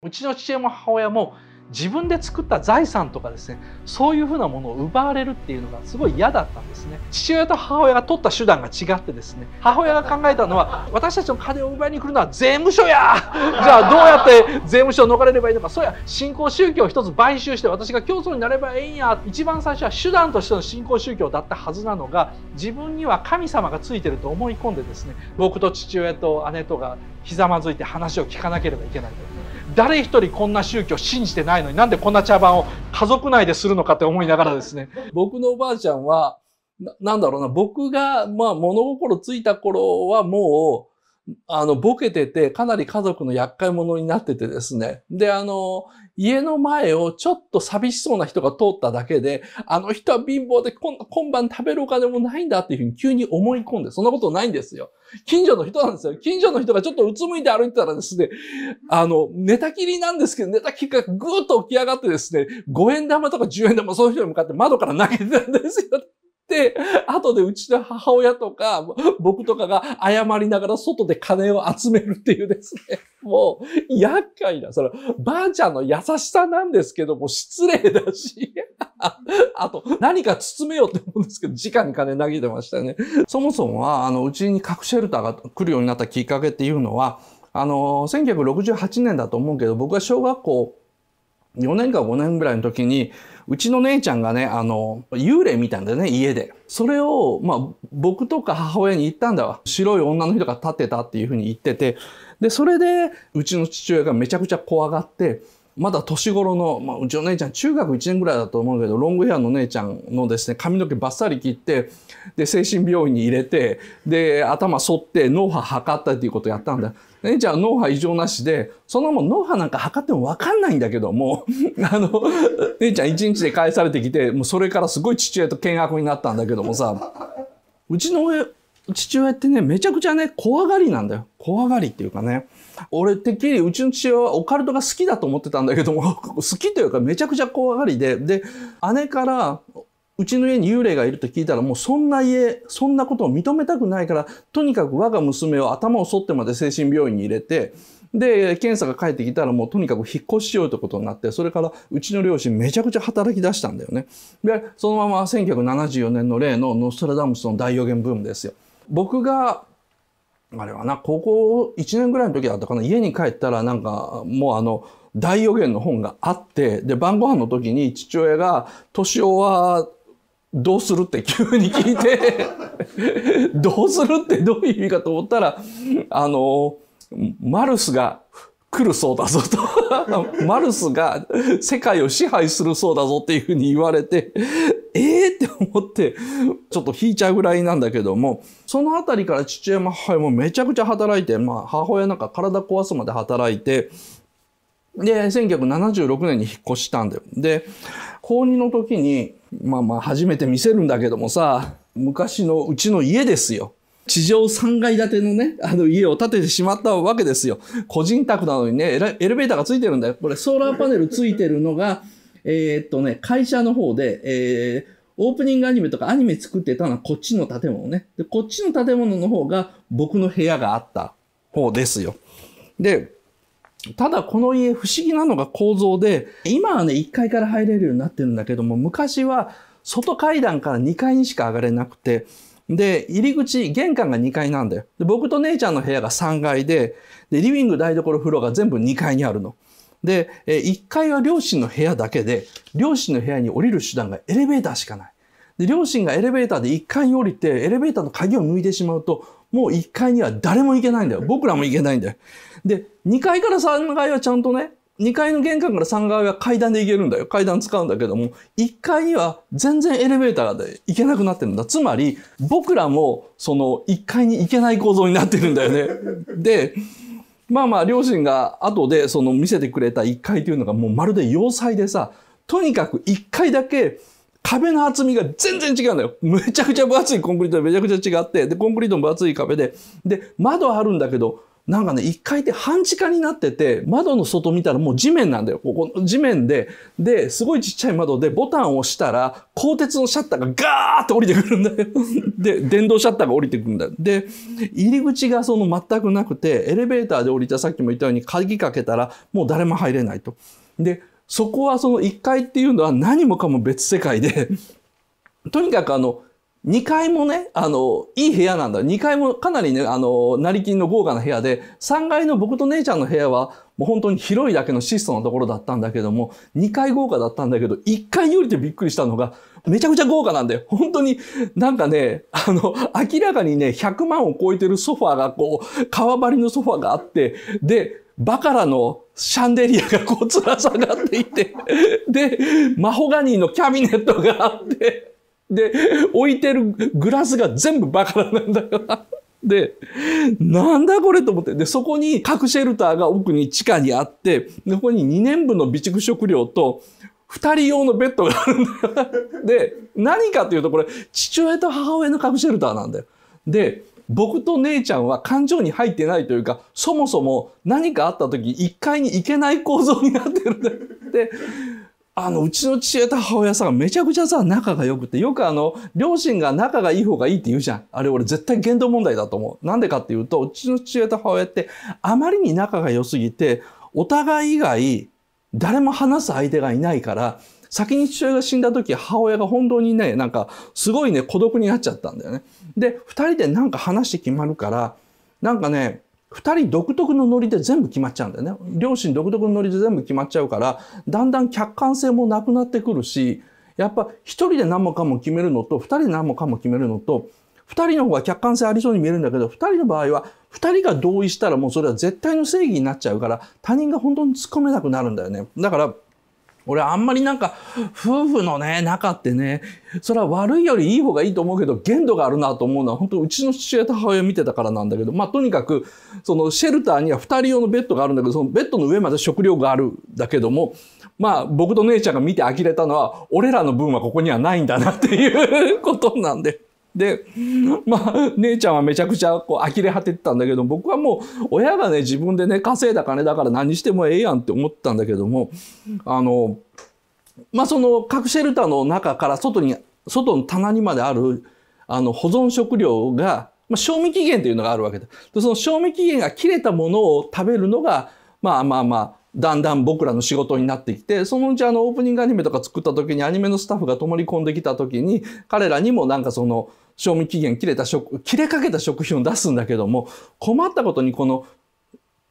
うちの父親も母親も自分で作った財産とかですねそういうふうなものを奪われるっていうのがすごい嫌だったんですね父親と母親が取った手段が違ってですね母親が考えたのは私たちの金を奪いに来るのは税務署や じゃあどうやって税務署を逃れればいいのかそうや新興宗教を一つ買収して私が競争になればいいんや一番最初は手段としての新興宗教だったはずなのが自分には神様がついてると思い込んでですね僕と父親と姉とがひざまずいて話を聞かなければいけないと。誰一人こんな宗教信じてないのになんでこんな茶番を家族内でするのかって思いながらですね。僕のおばあちゃんは、なんだろうな、僕が、まあ物心ついた頃はもう、あの、ボケてて、かなり家族の厄介者になっててですね。で、あの、家の前をちょっと寂しそうな人が通っただけで、あの人は貧乏で今今晩食べるお金もないんだっていうふうに急に思い込んで、そんなことないんですよ。近所の人なんですよ。近所の人がちょっとうつむいて歩いてたらですね、あの、寝たきりなんですけど、寝たきりがぐーっと起き上がってですね、5円玉とか10円玉そういう人に向かって窓から投げてたんですよ。で、後でうちの母親とか、僕とかが謝りながら外で金を集めるっていうですね。もう、厄介な、それ、ばあちゃんの優しさなんですけども、失礼だし。あと、何か包めようって思うんですけど、直に金投げてましたね。そもそもは、あの、うちに核シェルターが来るようになったきっかけっていうのは、あの、1968年だと思うけど、僕は小学校4年か5年ぐらいの時に、うちの姉ちゃんがね、あの、幽霊見たんだよね、家で。それを、まあ、僕とか母親に言ったんだわ。白い女の人が立ってたっていうふうに言ってて。で、それで、うちの父親がめちゃくちゃ怖がって、まだ年頃の、まあ、うちの姉ちゃん中学1年ぐらいだと思うけどロングヘアの姉ちゃんのですね髪の毛ばっさり切ってで精神病院に入れてで頭剃って脳波測ったっていうことをやったんだ姉ちゃんは脳波異常なしでそのまま脳波なんか測っても分かんないんだけども あの姉ちゃん1日で返されてきてもうそれからすごい父親と険悪になったんだけどもさうちの父親ってねめちゃくちゃね怖がりなんだよ怖がりっていうかね。俺てっきりうちの父親はオカルトが好きだと思ってたんだけども、好きというかめちゃくちゃ怖がりで、で、姉からうちの家に幽霊がいると聞いたらもうそんな家、そんなことを認めたくないから、とにかく我が娘を頭を剃ってまで精神病院に入れて、で、検査が返ってきたらもうとにかく引っ越ししようってことになって、それからうちの両親めちゃくちゃ働き出したんだよね。で、そのまま1974年の例のノストラダムスの大予言ブームですよ。僕があれはな、高校1年ぐらいの時だったかな、家に帰ったらなんか、もうあの、大予言の本があって、で、晩ご飯の時に父親が、年をはどうするって急に聞いて どうするってどういう意味かと思ったら、あの、マルスが来るそうだぞと マルスが世界を支配するそうだぞっていうふうに言われてええー、って思って、ちょっと引いちゃうぐらいなんだけども、そのあたりから父親も母親もめちゃくちゃ働いて、まあ母親なんか体壊すまで働いて、で、1976年に引っ越したんだよ。で、高2の時に、まあまあ初めて見せるんだけどもさ、昔のうちの家ですよ。地上3階建てのね、あの家を建ててしまったわけですよ。個人宅なのにね、エレベーターがついてるんだよ。これソーラーパネルついてるのが、えー、っとね、会社の方で、えー、オープニングアニメとかアニメ作ってたのはこっちの建物ね。で、こっちの建物の方が僕の部屋があった方ですよ。で、ただこの家不思議なのが構造で、今はね、1階から入れるようになってるんだけども、昔は外階段から2階にしか上がれなくて、で、入り口、玄関が2階なんだよ。で、僕と姉ちゃんの部屋が3階で、で、リビング、台所、風呂が全部2階にあるの。で、1階は両親の部屋だけで、両親の部屋に降りる手段がエレベーターしかない。で、両親がエレベーターで1階に降りて、エレベーターの鍵を抜いてしまうと、もう1階には誰も行けないんだよ。僕らも行けないんだよ。で、2階から3階はちゃんとね、2階の玄関から3階は階段で行けるんだよ。階段使うんだけども、1階には全然エレベーターで行けなくなってるんだ。つまり、僕らもその1階に行けない構造になってるんだよね。で、まあまあ両親が後でその見せてくれた1階というのがもうまるで要塞でさとにかく1階だけ壁の厚みが全然違うんだよ。めちゃくちゃ分厚いコンクリートでめちゃくちゃ違って、で、コンクリートも分厚い壁で、で、窓あるんだけど、なんかね、1階って半地下になってて、窓の外見たらもう地面なんだよ。ここ地面で、で、すごいちっちゃい窓でボタンを押したら、鋼鉄のシャッターがガーって降りてくるんだよ。で、電動シャッターが降りてくるんだよ。で、入り口がその全くなくて、エレベーターで降りたさっきも言ったように鍵かけたら、もう誰も入れないと。で、そこはその1階っていうのは何もかも別世界でとにかくあの、2階もね、あの、いい部屋なんだ。2階もかなりね、あの、成金の豪華な部屋で、3階の僕と姉ちゃんの部屋は、もう本当に広いだけの質素なところだったんだけども、2階豪華だったんだけど、1階よりてびっくりしたのが、めちゃくちゃ豪華なんで、本当になんかね、あの、明らかにね、100万を超えてるソファーがこう、川張りのソファーがあって、で、バカラのシャンデリアがこう、つら下がっていて、で、マホガニーのキャビネットがあって、で、置いてるグラスが全部バカラなんだよ。で、なんだこれと思って。で、そこに核シェルターが奥に地下にあって、で、ここに2年分の備蓄食料と、二人用のベッドがあるんだよ。で、何かというとこれ、父親と母親の核シェルターなんだよ。で、僕と姉ちゃんは感情に入ってないというか、そもそも何かあった時、1階に行けない構造になってるんだよ。で、あの、うちの父親と母親さんがめちゃくちゃさ、仲が良くて、よくあの、両親が仲がいい方がいいって言うじゃん。あれ俺絶対言動問題だと思う。なんでかっていうと、うちの父親と母親ってあまりに仲が良すぎて、お互い以外、誰も話す相手がいないから、先に父親が死んだ時、母親が本当にね、なんか、すごいね、孤独になっちゃったんだよね。で、二人でなんか話して決まるから、なんかね、二人独特のノリで全部決まっちゃうんだよね。両親独特のノリで全部決まっちゃうから、だんだん客観性もなくなってくるし、やっぱ一人で何もかも決めるのと、二人で何もかも決めるのと、二人の方が客観性ありそうに見えるんだけど、二人の場合は、二人が同意したらもうそれは絶対の正義になっちゃうから、他人が本当に突っ込めなくなるんだよね。だから、俺あんまりなんか夫婦のね仲ってねそれは悪いよりいい方がいいと思うけど限度があるなと思うのは本当うちの父親と母親見てたからなんだけどまあとにかくそのシェルターには2人用のベッドがあるんだけどそのベッドの上まで食料があるだけどもまあ僕と姉ちゃんが見て呆れたのは俺らの分はここにはないんだなっていうことなんで。で、まあ、姉ちゃんはめちゃくちゃこう呆れ果ててたんだけど僕はもう親がね自分でね稼いだ金だから何してもええやんって思ったんだけどもあの、まあ、その核シェルターの中から外に外の棚にまであるあの保存食料が、まあ、賞味期限というのがあるわけででその賞味期限が切れたものを食べるのがまあまあまあだんだん僕らの仕事になってきて、そのうちあのオープニングアニメとか作った時にアニメのスタッフが泊まり込んできた時に、彼らにもなんかその、賞味期限切れた食、切れかけた食品を出すんだけども、困ったことにこの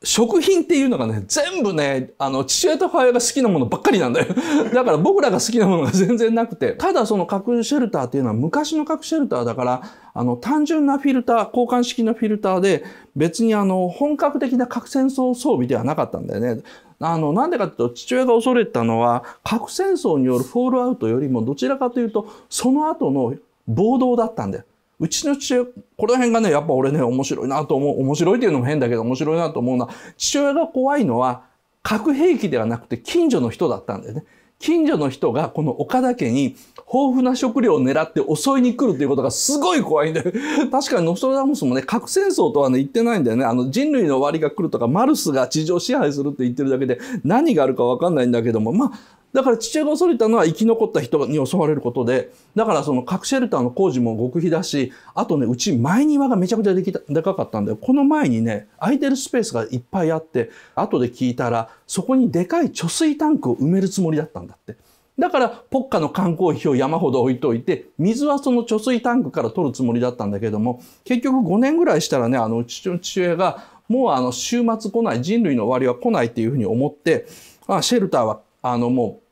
食品っていうのがね、全部ね、あの、父親と母親が好きなものばっかりなんだよ。だから僕らが好きなものが全然なくて。ただその核シェルターっていうのは昔の核シェルターだから、あの、単純なフィルター、交換式のフィルターで、別にあの、本格的な核戦争装備ではなかったんだよね。あの、なんでかっていうと、父親が恐れたのは、核戦争によるフォールアウトよりも、どちらかというと、その後の暴動だったんだよ。うちの父親、この辺がね、やっぱ俺ね、面白いなと思う。面白いっていうのも変だけど、面白いなと思うのは、父親が怖いのは、核兵器ではなくて近所の人だったんだよね。近所の人がこの岡田家に豊富な食料を狙って襲いに来るということがすごい怖いんだよ。確かにノストラダムスもね、核戦争とはね、言ってないんだよね。あの、人類の終わりが来るとか、マルスが地上支配するって言ってるだけで、何があるかわかんないんだけども、まあ、だから地中が恐れたのは生き残った人に襲われることで、だからその核シェルターの工事も極秘だし、あとね、うち前庭がめちゃくちゃできたでかかったんだよ。この前にね、空いてるスペースがいっぱいあって、後で聞いたら、そこにでかい貯水タンクを埋めるつもりだったんだって。だから、ポッカの缶コーヒーを山ほど置いといて、水はその貯水タンクから取るつもりだったんだけども、結局5年ぐらいしたらね、あの、父親が、もうあの、週末来ない、人類の終わりは来ないっていうふうに思って、あ、シェルターはあのもう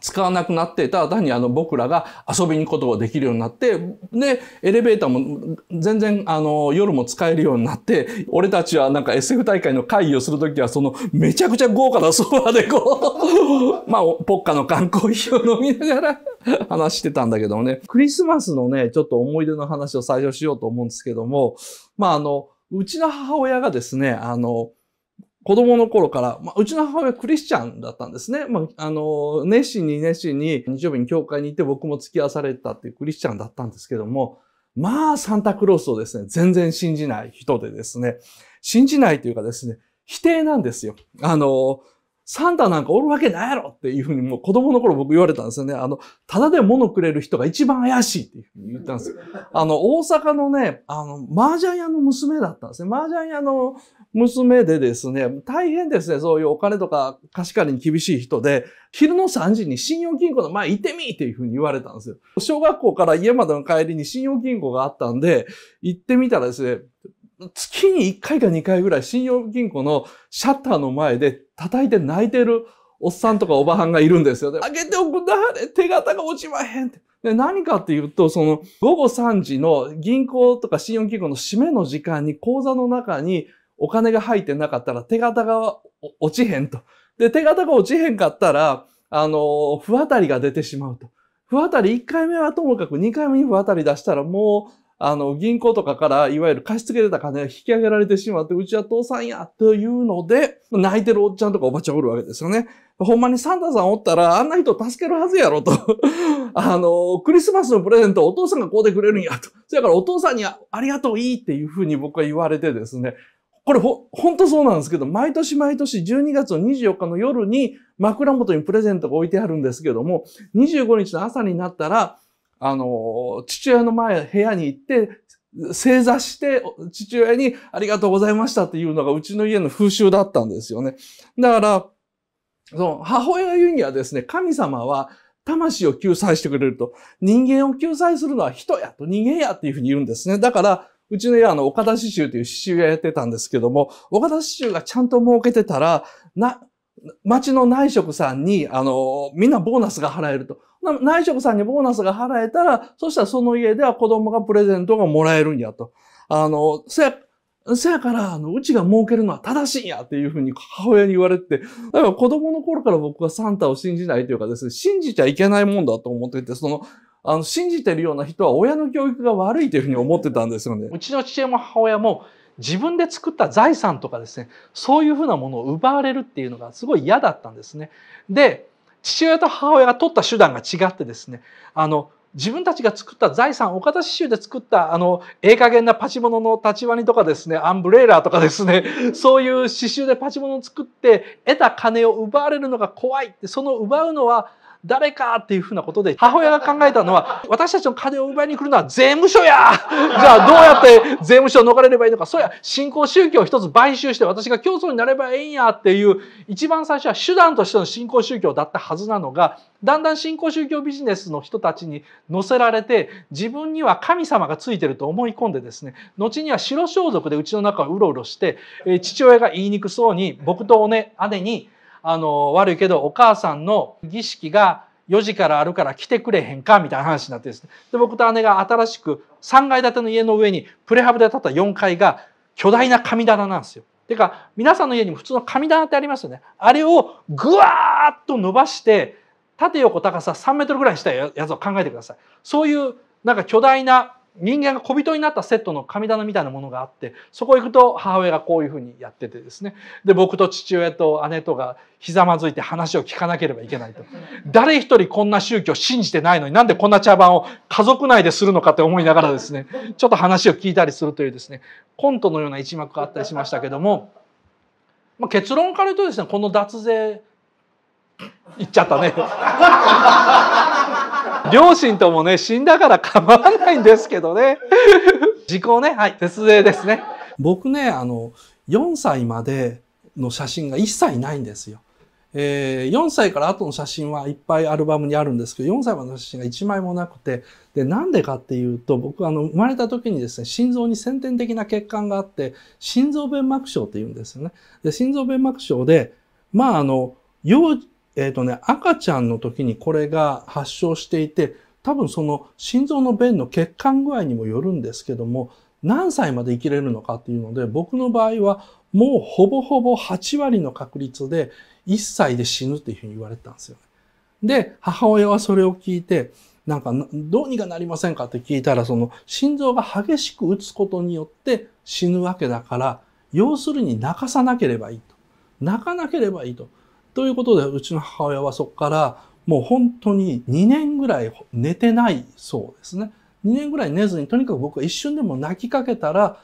使わなくなってただ単にあの僕らが遊びに行くことができるようになってでエレベーターも全然あの夜も使えるようになって俺たちはなんか SF 大会の会議をする時はそのめちゃくちゃ豪華なソファでこう まあポッカの缶コーヒーを飲みながら話してたんだけどもねクリスマスのねちょっと思い出の話を最初しようと思うんですけどもまああのうちの母親がですねあの子供の頃から、まあ、うちの母親クリスチャンだったんですね。まあ、あの、熱心に熱心に日曜日に教会に行って僕も付き合わされたっていうクリスチャンだったんですけども、まあ、サンタクロースをですね、全然信じない人でですね、信じないというかですね、否定なんですよ。あの、サンタなんかおるわけないやろっていうふうにもう子供の頃僕言われたんですよね。あの、ただで物くれる人が一番怪しいっていうふうに言ったんですよ。あの、大阪のね、あの、麻雀屋の娘だったんですね。麻雀屋の娘でですね、大変ですね、そういうお金とか貸し借りに厳しい人で、昼の3時に信用金庫の前行ってみっていうふうに言われたんですよ。小学校から家までの帰りに信用金庫があったんで、行ってみたらですね、月に1回か2回ぐらい信用金庫のシャッターの前で叩いて泣いてるおっさんとかおばはんがいるんですよ。で、開けておくんだ、手形が落ちまへんって。で、何かっていうと、その、午後3時の銀行とか信用金庫の締めの時間に口座の中にお金が入ってなかったら手形が落ちへんと。で、手形が落ちへんかったら、あの、不当たりが出てしまうと。不当たり1回目はともかく2回目に不当たり出したらもうあの、銀行とかから、いわゆる貸し付けてた金が引き上げられてしまって、うちは父さんや、というので、泣いてるおっちゃんとかおばちゃんおるわけですよね。ほんまにサンタさんおったら、あんな人助けるはずやろと。あの、クリスマスのプレゼントお父さんがこうでくれるんやと。そやからお父さんにありがとういいっていうふうに僕は言われてですね。これほ、ほんとそうなんですけど、毎年毎年12月の24日の夜に枕元にプレゼントが置いてあるんですけども、25日の朝になったら、あの、父親の前、部屋に行って、正座して、父親にありがとうございましたっていうのがうちの家の風習だったんですよね。だから、その、母親が言うにはですね、神様は、魂を救済してくれると。人間を救済するのは人やと人間やっていうふうに言うんですね。だから、うちの家はあの、岡田刺繍という刺繍がやってたんですけども、岡田刺繍がちゃんと儲けてたら、な、町の内職さんに、あの、みんなボーナスが払えると。内職さんにボーナスが払えたら、そしたらその家では子供がプレゼントがもらえるんやと。あの、せや、せやから、あの、うちが儲けるのは正しいんやっていうふうに母親に言われて、だから子供の頃から僕はサンタを信じないというかですね、信じちゃいけないもんだと思ってて、その、あの、信じてるような人は親の教育が悪いというふうに思ってたんですよね。うちの父親も母親も、自分で作った財産とかですねそういうふうなものを奪われるっていうのがすごい嫌だったんですね。で父親と母親が取った手段が違ってですねあの自分たちが作った財産、岡田刺繍で作ったあの、ええ加減なパチモノの立ち割りとかですね、アンブレーラーとかですね、そういう刺繍でパチモノを作って得た金を奪われるのが怖いって、その奪うのは誰かっていうふうなことで母親が考えたのは私たちの金を奪いに来るのは税務署やじゃあどうやって税務署を逃れればいいのかそうや新興宗教を一つ買収して私が教祖になればええんやっていう一番最初は手段としての新興宗教だったはずなのがだんだん新興宗教ビジネスの人たちに乗せられて自分には神様がついてると思い込んでですね後には白装束でうちの中をうろうろして父親が言いにくそうに僕と、姉、姉にあの悪いけどお母さんの儀式が4時からあるから来てくれへんかみたいな話になってですねで僕と姉が新しく3階建ての家の上にプレハブで建った4階が巨大な神棚なんですよ。てか皆さんの家にも普通の神棚ってありますよね。あれをぐわーっと伸ばして縦横高さ3メートルぐらいしたやつを考えてください。そういうなんか巨大な人間が小人になったセットの神棚みたいなものがあってそこ行くと母親がこういうふうにやっててですねで僕と父親と姉とがひざまずいて話を聞かなければいけないと誰一人こんな宗教信じてないのになんでこんな茶番を家族内でするのかって思いながらですねちょっと話を聞いたりするというですねコントのような一幕があったりしましたけども、ま結論から言うとですねこの脱税いっちゃったね両親ともね、死んだから構わないんですけどね。時効ね、はい、節税ですね。僕ね、あの、4歳までの写真が一切ないんですよ。えー、4歳から後の写真はいっぱいアルバムにあるんですけど、4歳までの写真が1枚もなくて、で、なんでかっていうと、僕、あの、生まれた時にですね、心臓に先天的な血管があって、心臓弁膜症って言うんですよね。で、心臓弁膜症で、まあ、あの、幼、えっ、ー、とね、赤ちゃんの時にこれが発症していて、多分その心臓の弁の血管具合にもよるんですけども、何歳まで生きれるのかっていうので、僕の場合はもうほぼほぼ8割の確率で1歳で死ぬっていうふうに言われてたんですよね。で、母親はそれを聞いて、なんか、どうにかなりませんかって聞いたら、その心臓が激しく打つことによって死ぬわけだから、要するに泣かさなければいいと。泣かなければいいと。ということで、うちの母親はそこから、もう本当に2年ぐらい寝てないそうですね。2年ぐらい寝ずに、とにかく僕は一瞬でも泣きかけたら、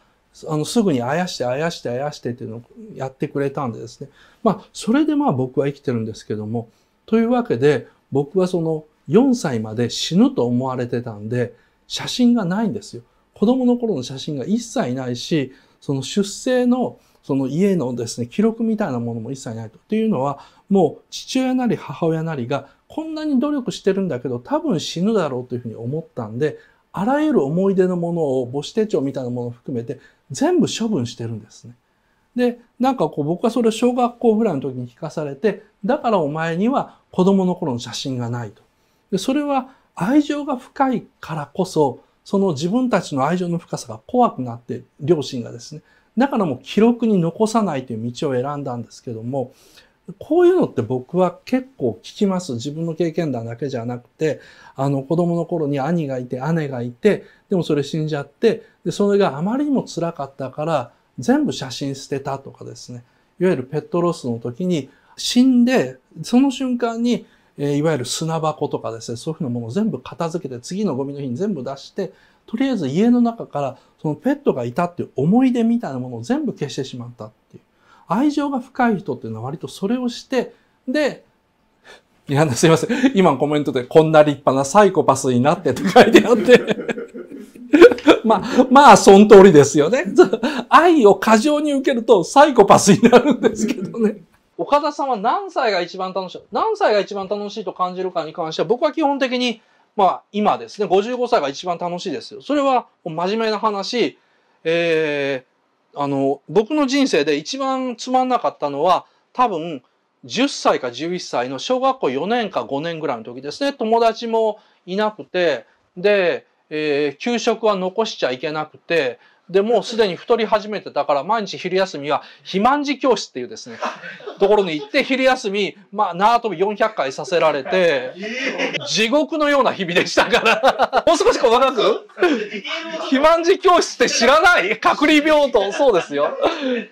あの、すぐにあやして、あやして、あやしてっていうのをやってくれたんでですね。まあ、それでまあ僕は生きてるんですけども、というわけで、僕はその4歳まで死ぬと思われてたんで、写真がないんですよ。子供の頃の写真が一切ないし、その出生のその家のですね、記録みたいなものも一切ないと。っていうのは、もう父親なり母親なりがこんなに努力してるんだけど多分死ぬだろうというふうに思ったんで、あらゆる思い出のものを母子手帳みたいなものを含めて全部処分してるんですね。で、なんかこう僕はそれを小学校ぐらいの時に聞かされて、だからお前には子供の頃の写真がないと。で、それは愛情が深いからこそ、その自分たちの愛情の深さが怖くなって、両親がですね、だからもう記録に残さないという道を選んだんですけども、こういうのって僕は結構聞きます。自分の経験談だけじゃなくて、あの子供の頃に兄がいて姉がいて、でもそれ死んじゃって、で、それがあまりにも辛かったから、全部写真捨てたとかですね。いわゆるペットロスの時に死んで、その瞬間に、えいわゆる砂箱とかですね、そういうふうなものを全部片付けて、次のゴミの日に全部出して、とりあえず家の中からそのペットがいたっていう思い出みたいなものを全部消してしまったっていう。愛情が深い人っていうのは割とそれをして、で、いや、すいません。今コメントでこんな立派なサイコパスになってって書いてあって。まあ、まあ、その通りですよね。愛を過剰に受けるとサイコパスになるんですけどね。岡田さんは何歳が一番楽しい何歳が一番楽しいと感じるかに関しては、僕は基本的にまあ今ですね、55歳が一番楽しいですよ。それは真面目な話、えー、あの、僕の人生で一番つまんなかったのは、多分、10歳か11歳の小学校4年か5年ぐらいの時ですね、友達もいなくて、で、えー、給食は残しちゃいけなくて、で、もうすでに太り始めてたから、毎日昼休みは、肥満児教室っていうですね、ところに行って、昼休み、まあ、縄跳び400回させられて、地獄のような日々でしたから、もう少し細かく、肥満児教室って知らない隔離病棟、そうですよ。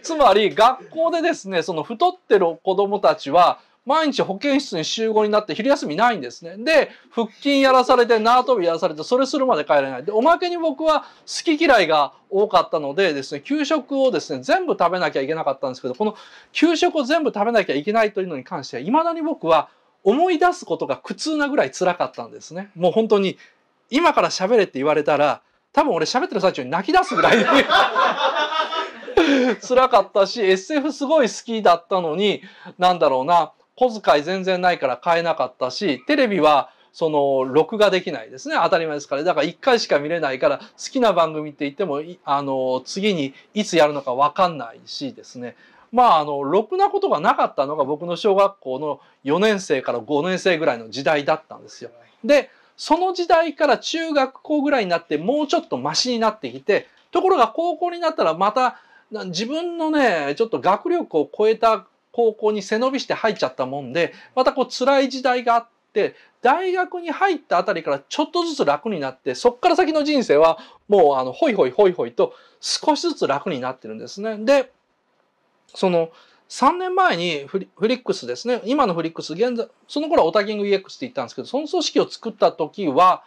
つまり、学校でですね、その太ってる子供たちは、毎日保健室に集合になって昼休みないんですね。で、腹筋やらされて、縄跳びやらされて、それするまで帰れない。で、おまけに僕は好き嫌いが多かったのでですね、給食をですね、全部食べなきゃいけなかったんですけど、この給食を全部食べなきゃいけないというのに関しては、未だに僕は思い出すことが苦痛なぐらい辛かったんですね。もう本当に、今から喋れって言われたら、多分俺喋ってる最中に泣き出すぐらい 辛かったし、SF すごい好きだったのに、なんだろうな、小遣い全然ないから買えなかったし、テレビはその録画できないですね当たり前ですからだから1回しか見れないから好きな番組って言ってもあの次にいつやるのか分かんないしですねまああのろくなことがなかったのが僕の小学校の4年生から5年生ぐらいの時代だったんですよ。でその時代から中学校ぐらいになってもうちょっとマシになってきてところが高校になったらまた自分のねちょっと学力を超えた高校に背伸びして入っちゃったもんで、またこう辛い時代があって、大学に入ったあたりからちょっとずつ楽になって、そっから先の人生はもうあの、ホイホイホイホイと少しずつ楽になってるんですね。で、その、3年前にフリックスですね、今のフリックス、現在、その頃はオタキング EX って言ったんですけど、その組織を作った時は、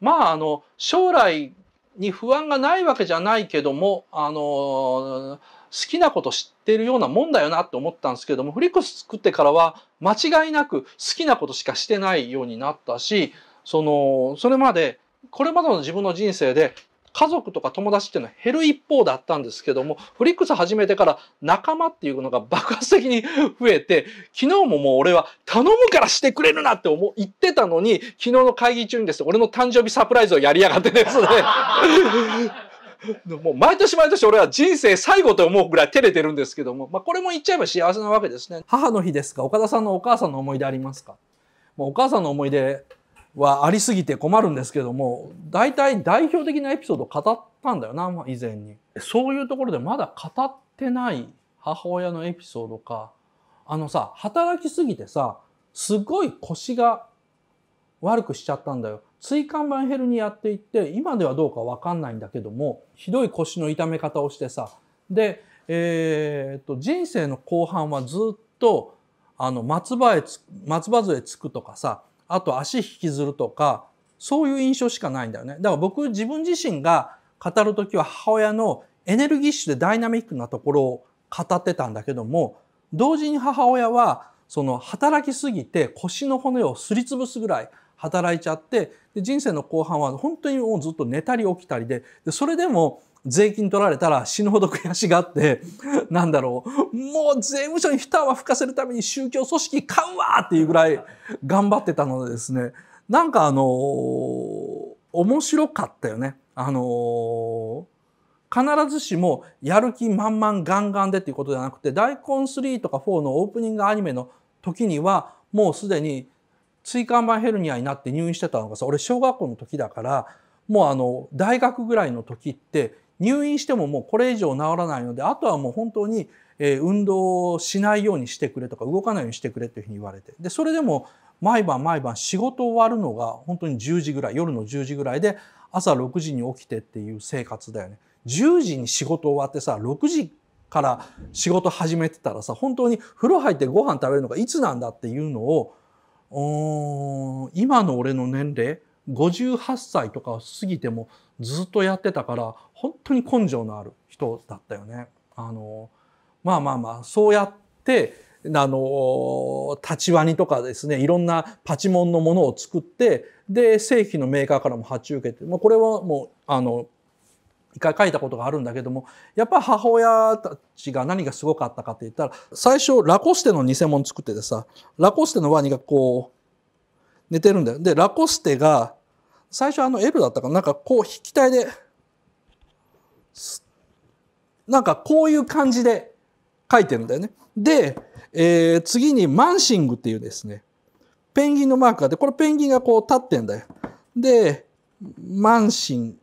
まあ、あの、将来に不安がないわけじゃないけども、あの、好きなこと知ってるようなもんだよなって思ったんですけどもフリックス作ってからは間違いなく好きなことしかしてないようになったしそのそれまでこれまでの自分の人生で家族とか友達っていうのは減る一方だったんですけどもフリックス始めてから仲間っていうのが爆発的に増えて昨日ももう俺は頼むからしてくれるなって思言ってたのに昨日の会議中にですね俺の誕生日サプライズをやりやがってですね もう毎年毎年俺は人生最後と思うぐらい照れてるんですけども、まあ、これも言っちゃえば幸せなわけですね。母の日ですが、岡田さんのお母さんの思い出ありますかもうお母さんの思い出はありすぎて困るんですけども、大体代表的なエピソードを語ったんだよな、以前に。そういうところでまだ語ってない母親のエピソードか、あのさ、働きすぎてさ、すごい腰が悪くしちゃったんだよ。椎間板ヘルニアって言って今ではどうか分かんないんだけどもひどい腰の痛め方をしてさで、えー、っと人生の後半はずっとあの松葉つ松葉杖つくとかさあと足引きずるとかそういう印象しかないんだよね。だから僕自分自身が語る時は母親のエネルギッシュでダイナミックなところを語ってたんだけども同時に母親はその働きすぎて腰の骨をすりつぶすぐらい働いちゃってで人生の後半は本当にもうずっと寝たり起きたりででそれでも税金取られたら死ぬほど悔しがって、なんだろう、もう税務署に一は吹かせるために宗教組織買うわっていうぐらい頑張ってたのでですね、なんかあのー、面白かったよね。あのー、必ずしもやる気満々ガンガンでっていうことじゃなくて、大根3とか4のオープニングアニメの時には、もうすでに椎間板ヘルニアになって入院してたのがさ俺小学校の時だからもうあの大学ぐらいの時って入院してももうこれ以上治らないのであとはもう本当に、え運動をしないようにしてくれとか動かないようにしてくれっていうふうに言われてでそれでも毎晩毎晩仕事終わるのが本当に10時ぐらい夜の10時ぐらいで朝6時に起きてっていう生活だよね。10時に仕事終わってさ6時から仕事始めてたらさ本当に風呂入ってご飯食べるのがいつなんだっていうのを今の俺の年齢58歳とか過ぎてもずっとやってたから本当に根性のある人だったよね。あのまあまあまあそうやってあの立ちワにとかですねいろんなパチモンのものを作ってで正規のメーカーからも発注受けて、まあ、これはもうあの一回書いたことがあるんだけどもやっぱ母親たちが何がすごかったかって言ったら最初ラコステの偽物作っててさラコステのワニがこう寝てるんだよ。でラコステが最初あの L だったかなんかこう引き体でなんかこういう感じで書いてるんだよね。で、えー、次にマンシングっていうですねペンギンのマークがあってこれペンギンがこう立ってんだよ。でマンシン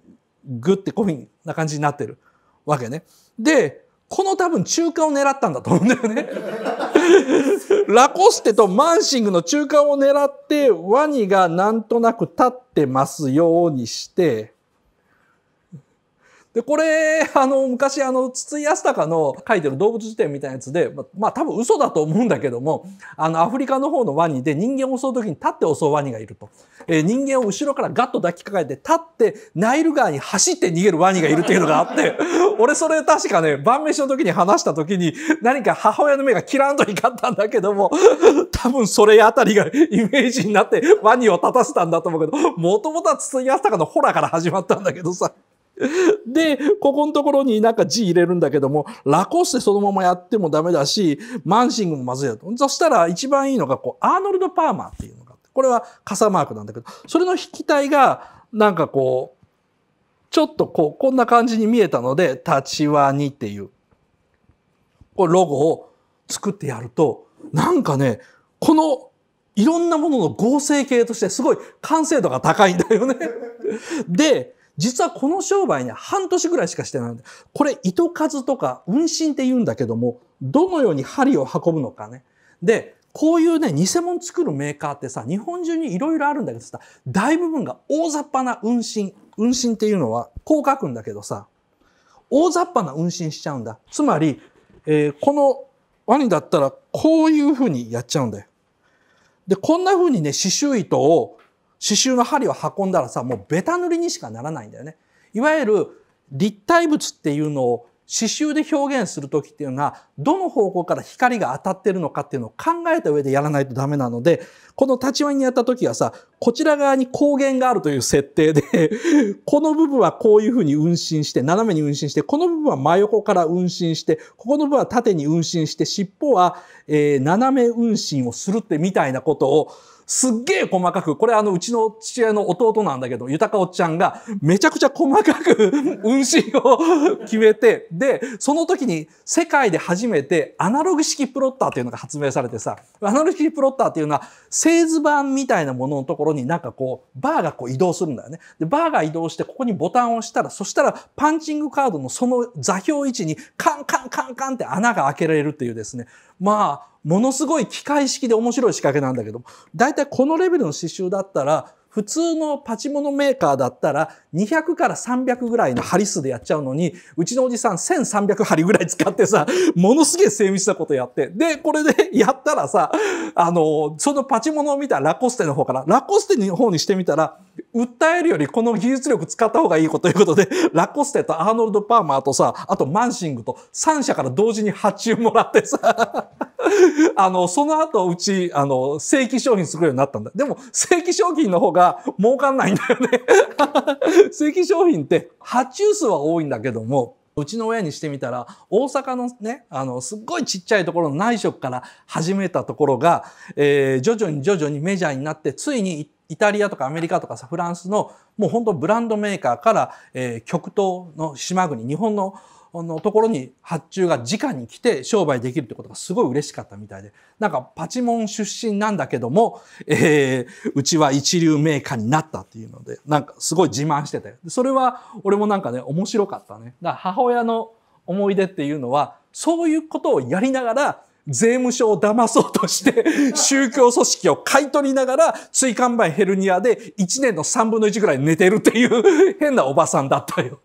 グッてこういうな感じになってるわけね。でこの多分中間を狙ったんだと思うんだよね。ラコステとマンシングの中間を狙ってワニがなんとなく立ってますようにしてで、これ、あの、昔、あの、筒井康隆の書いてる動物辞典みたいなやつで、ま、あ、多分嘘だと思うんだけども、あの、アフリカの方のワニで人間を襲う時に立って襲うワニがいると。えー、人間を後ろからガッと抱きかかえて、立ってナイル川に走って逃げるワニがいるっていうのがあって、俺それ確かね、晩飯の時に話した時に、何か母親の目がキラんンと光ったんだけども、多分それあたりがイメージになってワニを立たせたんだと思うけど、もともとは筒井康隆のホラーから始まったんだけどさ。で、ここのところになんか字入れるんだけども、ラコステそのままやってもダメだし、マンシングもまずいだと。そしたら一番いいのが、こう、アーノルド・パーマーっていうのがこれは傘マークなんだけど、それの引き体が、なんかこう、ちょっとこう、こんな感じに見えたので、立ち輪にっていう、これロゴを作ってやると、なんかね、このいろんなものの合成形としてすごい完成度が高いんだよねで、実はこの商売ね、半年ぐらいしかしてないんで、これ糸数とか運針って言うんだけども、どのように針を運ぶのかね。で、こういうね、偽物作るメーカーってさ、日本中にいろいろあるんだけどさ、大部分が大雑把な運針。運針っていうのは、こう書くんだけどさ、大雑把な運針しちゃうんだ。つまり、えー、このワニだったらこういうふうにやっちゃうんだよ。で、こんなふうにね、刺繍糸を刺繍の針を運んだらさもうベタ塗りにしかならないんだよね。いわゆる立体物っていうのを刺繍で表現する時っていうのはどの方向から光が当たってるのかっていうのを考えた上でやらないとダメなのでこの立ち輪にやった時はさこちら側に光源があるという設定で この部分はこういうふうに運針して斜めに運針してこの部分は真横から運針してここの部分は縦に運針して尻尾は、えー、斜め運針をするってみたいなことをすっげえ細かく、これあの、うちの父親の弟なんだけど、豊かおっちゃんが、めちゃくちゃ細かく運針を決めて、で、その時に世界で初めてアナログ式プロッターっていうのが発明されてさ、アナログ式プロッターっていうのは、製図版みたいなもののところになんかこう、バーがこう移動するんだよね。で、バーが移動して、ここにボタンを押したら、そしたらパンチングカードのその座標位置にカンカンカンカンって穴が開けられるっていうですね、まあ、ものすごい機械式で面白い仕掛けなんだけどだいたいこのレベルの刺繍だったら、普通のパチモノメーカーだったら200から300ぐらいの針数でやっちゃうのに、うちのおじさん1300針ぐらい使ってさ、ものすげえ精密なことやって。で、これで やったらさ、あの、そのパチモノを見たらラコステの方から、ラコステの方にしてみたら、訴えるよりこの技術力使った方がいいこということで、ラコステとアーノルド・パーマーとさ、あとマンシングと3社から同時に発注もらってさ、あの、その後、うち、あの、正規商品作るようになったんだ。でも、正規商品の方が儲かんないんだよね。正規商品って発注数は多いんだけども、うちの親にしてみたら、大阪のね、あの、すっごいちっちゃいところの内職から始めたところが、えー、徐々に徐々にメジャーになって、ついにイタリアとかアメリカとかさ、フランスの、もう本当ブランドメーカーから、えー、極東の島国、日本ののところに発注が直に来て商売できるってことがすごい嬉しかったみたいで、なんかパチモン出身なんだけども、えー、うちは一流メーカーになったっていうので、なんかすごい自慢してて。それは俺もなんかね、面白かったね。だから母親の思い出っていうのは、そういうことをやりながら、税務署を騙そうとして、宗教組織を買い取りながら、椎間板ヘルニアで1年の3分の1ぐらい寝てるっていう変なおばさんだったよ。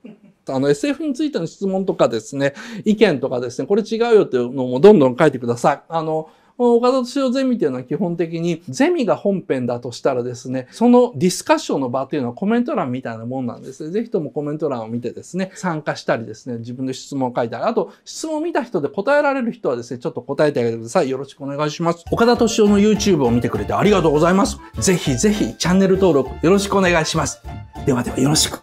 あの SF についての質問とかですね、意見とかですね、これ違うよっていうのもどんどん書いてください。あの、岡田敏夫ゼミというのは基本的にゼミが本編だとしたらですね、そのディスカッションの場というのはコメント欄みたいなもんなんですね。ぜひともコメント欄を見てですね、参加したりですね、自分の質問を書いたり、あと質問を見た人で答えられる人はですね、ちょっと答えてあげてください。よろしくお願いします。岡田敏夫の YouTube を見てくれてありがとうございます。ぜひぜひチャンネル登録よろしくお願いします。ではではよろしく。